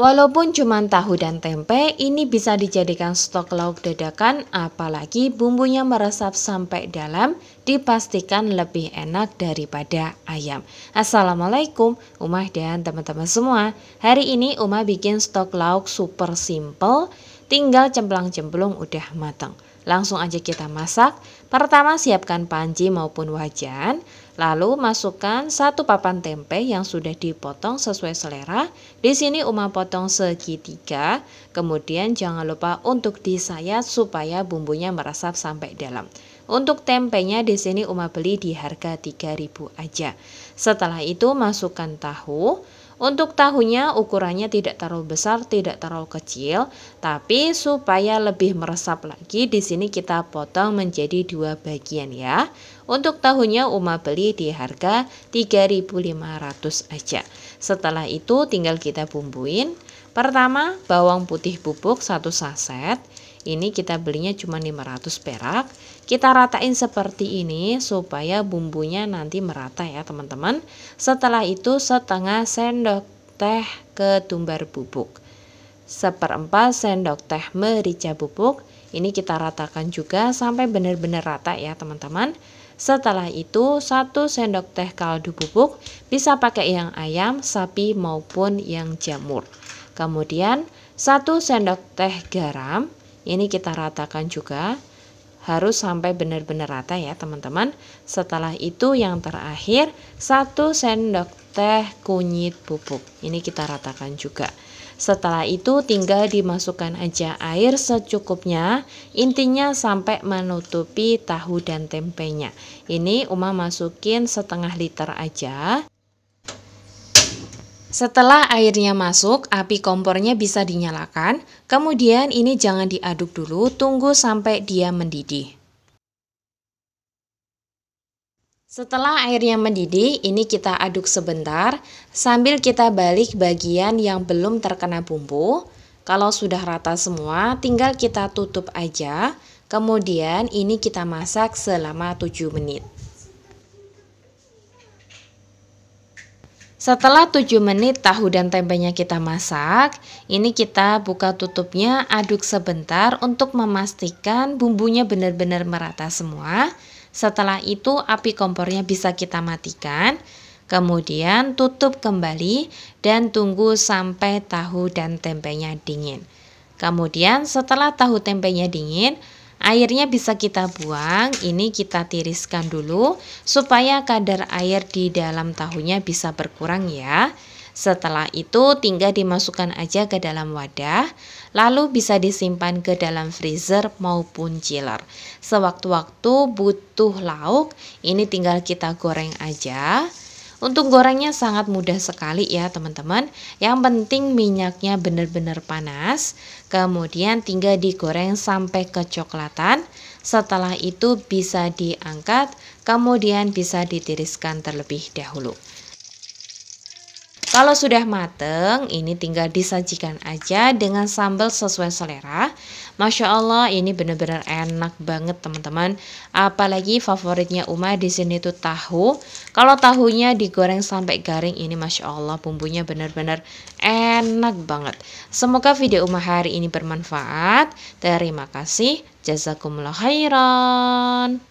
Walaupun cuma tahu dan tempe, ini bisa dijadikan stok lauk dadakan apalagi bumbunya meresap sampai dalam, dipastikan lebih enak daripada ayam. Assalamualaikum Umah dan teman-teman semua. Hari ini Umah bikin stok lauk super simple, tinggal cemplang-cemplung udah matang. Langsung aja kita masak. Pertama siapkan panci maupun wajan, lalu masukkan satu papan tempe yang sudah dipotong sesuai selera. Di sini Uma potong segitiga, kemudian jangan lupa untuk disayat supaya bumbunya meresap sampai dalam. Untuk tempenya di sini Uma beli di harga 3000 aja. Setelah itu masukkan tahu, untuk tahunya ukurannya tidak terlalu besar, tidak terlalu kecil, tapi supaya lebih meresap lagi di sini kita potong menjadi dua bagian ya. Untuk tahunya Uma beli di harga 3.500 aja. Setelah itu tinggal kita bumbuin. Pertama, bawang putih bubuk 1 saset, ini kita belinya cuma 500 perak. Kita ratain seperti ini supaya bumbunya nanti merata ya teman-teman. Setelah itu setengah sendok teh ketumbar bubuk. Seperempat sendok teh merica bubuk. Ini kita ratakan juga sampai benar-benar rata ya teman-teman. Setelah itu satu sendok teh kaldu bubuk bisa pakai yang ayam, sapi maupun yang jamur. Kemudian satu sendok teh garam, ini kita ratakan juga. Harus sampai benar-benar rata ya teman-teman. Setelah itu yang terakhir 1 sendok teh kunyit bubuk. Ini kita ratakan juga. Setelah itu tinggal dimasukkan aja air secukupnya, intinya sampai menutupi tahu dan tempenya. Ini Uma masukin setengah liter aja. Setelah airnya masuk, api kompornya bisa dinyalakan. Kemudian ini jangan diaduk dulu, tunggu sampai dia mendidih. Setelah airnya mendidih, ini kita aduk sebentar sambil kita balik bagian yang belum terkena bumbu. Kalau sudah rata semua, tinggal kita tutup aja. Kemudian ini kita masak selama 7 menit. Setelah 7 menit tahu dan tempenya kita masak, ini kita buka tutupnya, aduk sebentar untuk memastikan bumbunya benar-benar merata semua. Setelah itu api kompornya bisa kita matikan, kemudian tutup kembali dan tunggu sampai tahu dan tempenya dingin. Kemudian setelah tahu tempenya dingin, Airnya bisa kita buang, ini kita tiriskan dulu supaya kadar air di dalam tahunya bisa berkurang ya. Setelah itu tinggal dimasukkan aja ke dalam wadah, lalu bisa disimpan ke dalam freezer maupun chiller. Sewaktu-waktu butuh lauk, ini tinggal kita goreng aja. Untuk gorengnya sangat mudah sekali ya teman-teman. Yang penting minyaknya benar-benar panas, kemudian tinggal digoreng sampai kecoklatan. Setelah itu bisa diangkat, kemudian bisa ditiriskan terlebih dahulu. Kalau sudah mateng, ini tinggal disajikan aja dengan sambal sesuai selera. Masya Allah ini benar-benar enak banget teman-teman apalagi favoritnya Uma di sini tuh tahu kalau tahunya digoreng sampai garing ini Masya Allah bumbunya benar-benar enak banget semoga video Uma hari ini bermanfaat terima kasih jazakumullah khairan